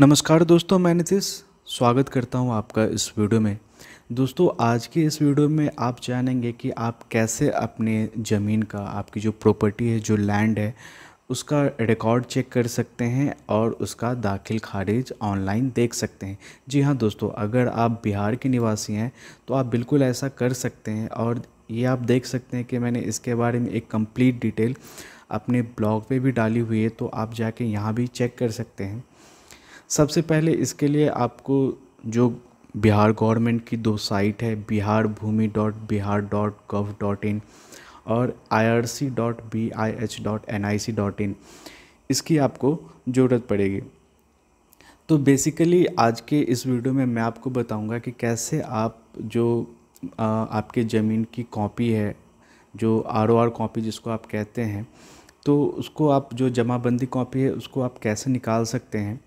नमस्कार दोस्तों मैं नितिस स्वागत करता हूं आपका इस वीडियो में दोस्तों आज की इस वीडियो में आप जानेंगे कि आप कैसे अपने ज़मीन का आपकी जो प्रॉपर्टी है जो लैंड है उसका रिकॉर्ड चेक कर सकते हैं और उसका दाखिल खारिज ऑनलाइन देख सकते हैं जी हाँ दोस्तों अगर आप बिहार के निवासी हैं तो आप बिल्कुल ऐसा कर सकते हैं और ये आप देख सकते हैं कि मैंने इसके बारे में एक कंप्लीट डिटेल अपने ब्लॉग पे भी डाली हुई है तो आप जाके यहाँ भी चेक कर सकते हैं सबसे पहले इसके लिए आपको जो बिहार गवर्नमेंट की दो साइट है Bihar Bhumi dot Bihar dot gov dot in और I R C dot B I H dot N I C dot in इसकी आपको ज़रूरत पड़ेगी तो बेसिकली आज के इस वीडियो में मैं आपको बताऊंगा कि कैसे आप जो आ, आपके ज़मीन की कॉपी है जो आर ओ आर कॉपी जिसको आप कहते हैं तो उसको आप जो जमाबंदी कॉपी है उसको आप कैसे निकाल सकते हैं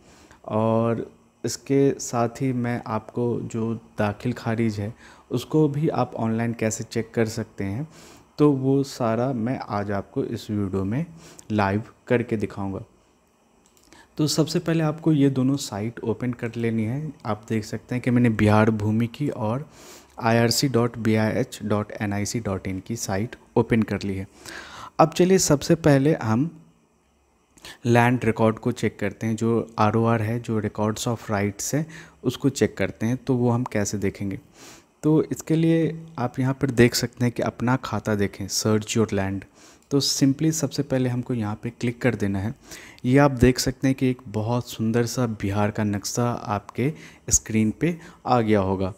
और इसके साथ ही मैं आपको जो दाखिल खारिज है उसको भी आप ऑनलाइन कैसे चेक कर सकते हैं तो वो सारा मैं आज आपको इस वीडियो में लाइव करके दिखाऊंगा तो सबसे पहले आपको ये दोनों साइट ओपन कर लेनी है आप देख सकते हैं कि मैंने बिहार भूमि की और irc.bih.nic.in की साइट ओपन कर ली है अब चलिए सबसे पहले हम लैंड रिकॉर्ड को चेक करते हैं जो आर है जो रिकॉर्ड्स ऑफ राइट्स है उसको चेक करते हैं तो वो हम कैसे देखेंगे तो इसके लिए आप यहाँ पर देख सकते हैं कि अपना खाता देखें सर्च योर लैंड तो सिंपली सबसे पहले हमको यहाँ पे क्लिक कर देना है ये आप देख सकते हैं कि एक बहुत सुंदर सा बिहार का नक्शा आपके स्क्रीन पे आ गया होगा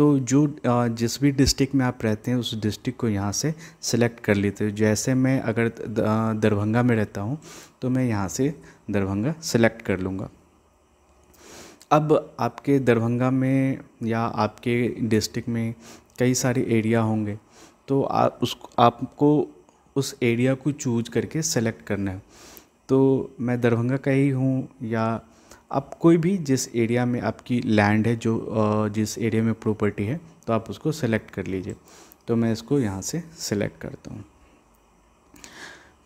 तो जो जिस भी डिस्ट्रिक्ट में आप रहते हैं उस डिस्ट्रिक्ट को यहाँ से सिलेक्ट कर लेते हो जैसे मैं अगर दरभंगा में रहता हूँ तो मैं यहाँ से दरभंगा सेलेक्ट कर लूँगा अब आपके दरभंगा में या आपके डिस्ट्रिक्ट में कई सारे एरिया होंगे तो आप उस आपको उस एरिया को चूज करके सेलेक्ट करना है तो मैं दरभंगा का ही हूँ या आप कोई भी जिस एरिया में आपकी लैंड है जो जिस एरिया में प्रॉपर्टी है तो आप उसको सेलेक्ट कर लीजिए तो मैं इसको यहाँ से सिलेक्ट करता हूँ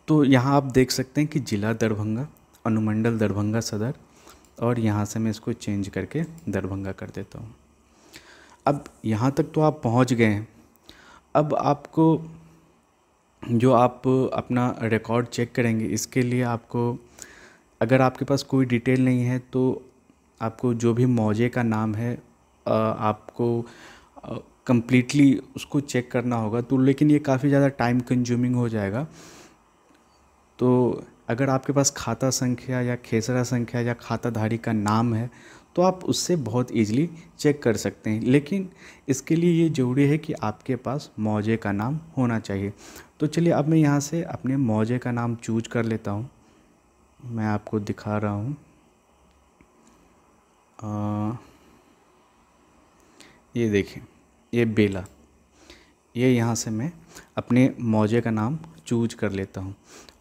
तो यहाँ आप देख सकते हैं कि ज़िला दरभंगा अनुमंडल दरभंगा सदर और यहाँ से मैं इसको चेंज करके दरभंगा कर देता हूँ अब यहाँ तक तो आप पहुँच गए हैं अब आपको जो आप अपना रिकॉर्ड चेक करेंगे इसके लिए आपको अगर आपके पास कोई डिटेल नहीं है तो आपको जो भी मौजे का नाम है आपको कम्प्लीटली उसको चेक करना होगा तो लेकिन ये काफ़ी ज़्यादा टाइम कंज्यूमिंग हो जाएगा तो अगर आपके पास खाता संख्या या खेसरा संख्या या खाताधारी का नाम है तो आप उससे बहुत ईजिली चेक कर सकते हैं लेकिन इसके लिए ये ज़रूरी है कि आपके पास मौजे का नाम होना चाहिए तो चलिए अब मैं यहाँ से अपने मौजे का नाम चूज कर लेता हूँ मैं आपको दिखा रहा हूँ ये देखें ये बेला ये यहाँ से मैं अपने मौजे का नाम चूज कर लेता हूँ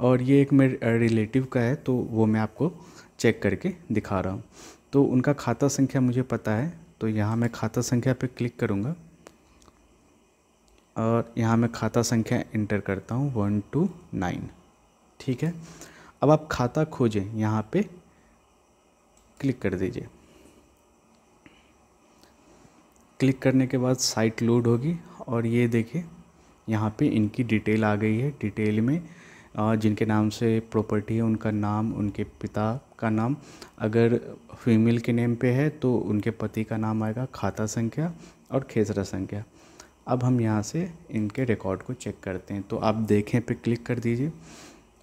और ये एक मेरे रिलेटिव का है तो वो मैं आपको चेक करके दिखा रहा हूँ तो उनका खाता संख्या मुझे पता है तो यहाँ मैं खाता संख्या पे क्लिक करूँगा और यहाँ मैं खाता संख्या इंटर करता हूँ वन टू नाइन ठीक है अब आप खाता खोजें यहाँ पे क्लिक कर दीजिए क्लिक करने के बाद साइट लोड होगी और ये देखिए यहाँ पे इनकी डिटेल आ गई है डिटेल में जिनके नाम से प्रॉपर्टी है उनका नाम उनके पिता का नाम अगर फीमेल के नेम पे है तो उनके पति का नाम आएगा खाता संख्या और खेसरा संख्या अब हम यहाँ से इनके रिकॉर्ड को चेक करते हैं तो आप देखें पे क्लिक कर दीजिए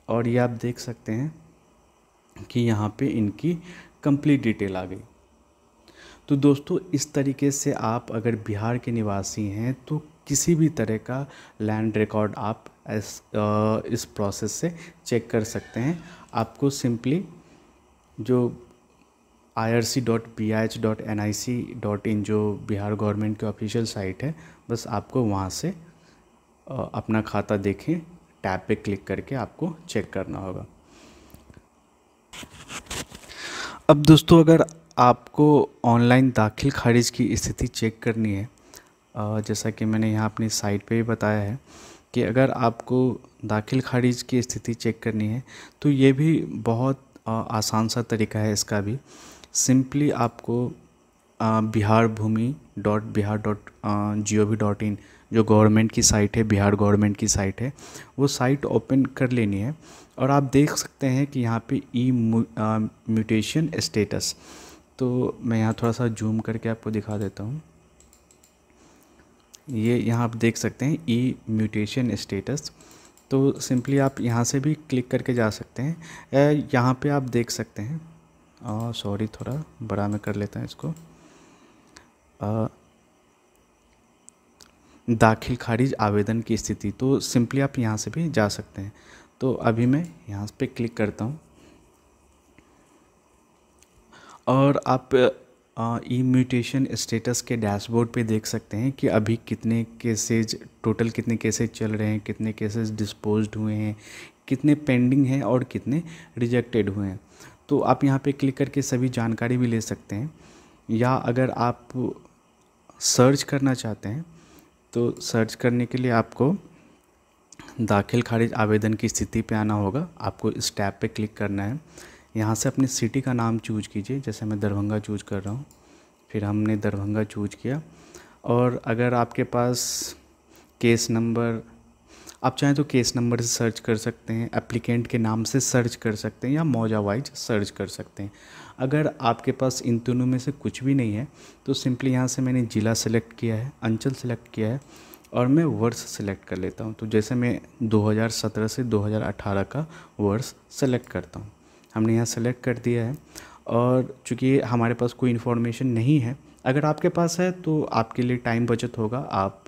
और ये आप देख सकते हैं कि यहाँ पे इनकी कंप्लीट डिटेल आ गई तो दोस्तों इस तरीके से आप अगर बिहार के निवासी हैं तो किसी भी तरह का लैंड रिकॉर्ड आप इस, इस प्रोसेस से चेक कर सकते हैं आपको सिंपली जो irc.bih.nic.in जो बिहार गवर्नमेंट की ऑफिशियल साइट है बस आपको वहाँ से अपना खाता देखें टैब पे क्लिक करके आपको चेक करना होगा अब दोस्तों अगर आपको ऑनलाइन दाखिल खारिज की स्थिति चेक करनी है जैसा कि मैंने यहाँ अपनी साइट पे भी बताया है कि अगर आपको दाखिल खारिज की स्थिति चेक करनी है तो ये भी बहुत आसान सा तरीका है इसका भी सिंपली आपको Bihar Bhumi dot Bihar dot G O V dot in जो गवर्नमेंट की साइट है बिहार गवर्नमेंट की साइट है वो साइट ओपन कर लेनी है और आप देख सकते हैं कि यहाँ पे ई म्यूटेशन स्टेटस तो मैं यहाँ थोड़ा सा जूम करके आपको दिखा देता हूँ ये यहाँ आप देख सकते हैं ई म्यूटेशन स्टेटस तो सिंपली आप यहाँ से भी क्लिक करके जा सकते हैं यहाँ पे आप देख सकते हैं सॉरी थोड़ा बड़ा में कर लेता हूँ इसको आ, दाखिल खारिज आवेदन की स्थिति तो सिंपली आप यहाँ से भी जा सकते हैं तो अभी मैं यहाँ पे क्लिक करता हूँ और आप ई म्यूटेशन स्टेटस के डैशबोर्ड पे देख सकते हैं कि अभी कितने केसेज टोटल कितने केसेज चल रहे हैं कितने केसेज डिस्पोज हुए हैं कितने पेंडिंग हैं और कितने रिजेक्टेड हुए हैं तो आप यहाँ पे क्लिक करके सभी जानकारी भी ले सकते हैं या अगर आप सर्च करना चाहते हैं तो सर्च करने के लिए आपको दाखिल खारिज आवेदन की स्थिति पे आना होगा आपको इस टैब पे क्लिक करना है यहाँ से अपनी सिटी का नाम चूज कीजिए जैसे मैं दरभंगा चूज कर रहा हूँ फिर हमने दरभंगा चूज किया और अगर आपके पास केस नंबर आप चाहें तो केस नंबर से सर्च कर सकते हैं एप्लीकेंट के नाम से सर्च कर सकते हैं या मौजा वाइज सर्च कर सकते हैं अगर आपके पास इन दोनों में से कुछ भी नहीं है तो सिंपली यहाँ से मैंने ज़िला सेलेक्ट किया है अंचल सेलेक्ट किया है और मैं वर्ष सेलेक्ट कर लेता हूँ तो जैसे मैं 2017 से 2018 का वर्ष सेलेक्ट करता हूँ हमने यहाँ सेलेक्ट कर दिया है और चूँकि हमारे पास कोई इन्फॉर्मेशन नहीं है अगर आपके पास है तो आपके लिए टाइम बचत होगा आप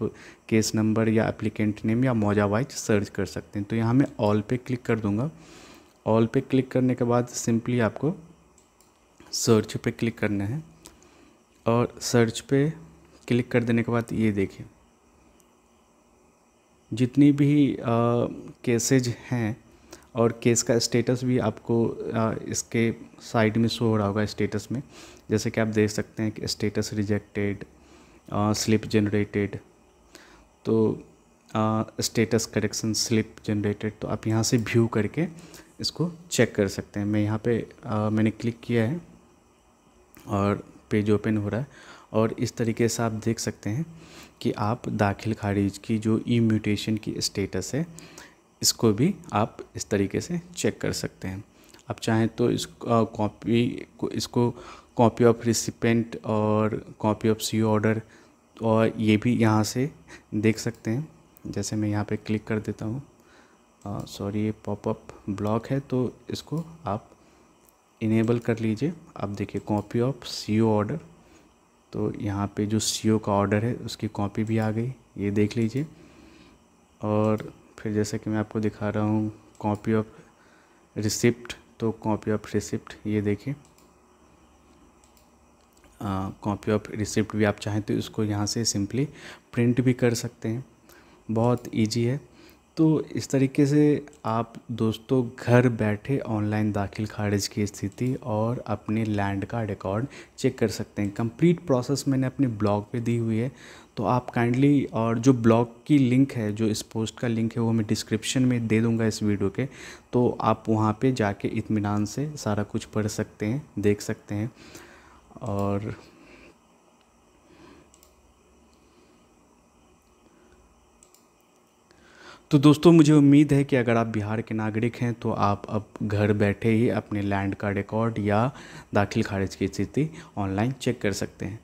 केस नंबर या एप्लीकेंट नेम या मोजा वाइज सर्च कर सकते हैं तो यहाँ मैं ऑल पे क्लिक कर दूँगा ऑल पे क्लिक करने के बाद सिंपली आपको सर्च पे क्लिक करना है और सर्च पे क्लिक कर देने के बाद ये देखिए जितनी भी केसेज हैं और केस का स्टेटस भी आपको इसके साइड में शो हो रहा होगा स्टेटस में जैसे कि आप देख सकते हैं कि स्टेटस रिजेक्टेड स्लिप जनरेटेड तो स्टेटस करेक्शन स्लिप जनरेटेड तो आप यहाँ से व्यू करके इसको चेक कर सकते हैं मैं यहाँ पे आ, मैंने क्लिक किया है और पेज ओपन हो रहा है और इस तरीके से आप देख सकते हैं कि आप दाखिल खारिज की जो ई म्यूटेशन की स्टेटस है इसको भी आप इस तरीके से चेक कर सकते हैं आप चाहें तो इस कॉपी को इसको कॉपी ऑफ रिसिपेंट और कॉपी ऑफ सी ऑर्डर और ये भी यहाँ से देख सकते हैं जैसे मैं यहाँ पे क्लिक कर देता हूँ सॉरी ये पॉपअप ब्लॉक है तो इसको आप इनेबल कर लीजिए आप देखिए कॉपी ऑफ सी ऑर्डर तो यहाँ पे जो सी का ऑर्डर है उसकी कॉपी भी आ गई ये देख लीजिए और फिर जैसे कि मैं आपको दिखा रहा हूँ कॉपी ऑफ रिसिप्ट तो कॉपी ऑफ रिसिप्ट ये देखिए कॉपी ऑफ रिसिप्ट भी आप चाहें तो इसको यहाँ से सिंपली प्रिंट भी कर सकते हैं बहुत इजी है तो इस तरीके से आप दोस्तों घर बैठे ऑनलाइन दाखिल खारिज की स्थिति और अपने लैंड का रिकॉर्ड चेक कर सकते हैं कंप्लीट प्रोसेस मैंने अपने ब्लॉग पे दी हुई है तो आप काइंडली और जो ब्लॉग की लिंक है जो इस पोस्ट का लिंक है वो मैं डिस्क्रिप्शन में दे दूंगा इस वीडियो के तो आप वहाँ पर जाके इतमान से सारा कुछ पढ़ सकते हैं देख सकते हैं और तो दोस्तों मुझे उम्मीद है कि अगर आप बिहार के नागरिक हैं तो आप अब घर बैठे ही अपने लैंड का रिकॉर्ड या दाखिल खारिज की स्थिति ऑनलाइन चेक कर सकते हैं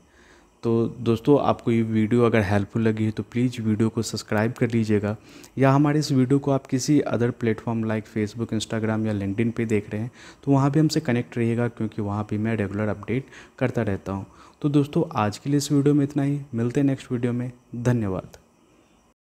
तो दोस्तों आपको ये वीडियो अगर हेल्पफुल लगी है तो प्लीज़ वीडियो को सब्सक्राइब कर लीजिएगा या हमारे इस वीडियो को आप किसी other platform like Facebook Instagram या लिंकडिन पे देख रहे हैं तो वहाँ भी हमसे कनेक्ट रहिएगा क्योंकि वहाँ भी मैं रेगुलर अपडेट करता रहता हूँ तो दोस्तों आज के लिए इस वीडियो में इतना ही मिलते हैं नेक्स्ट वीडियो में धन्यवाद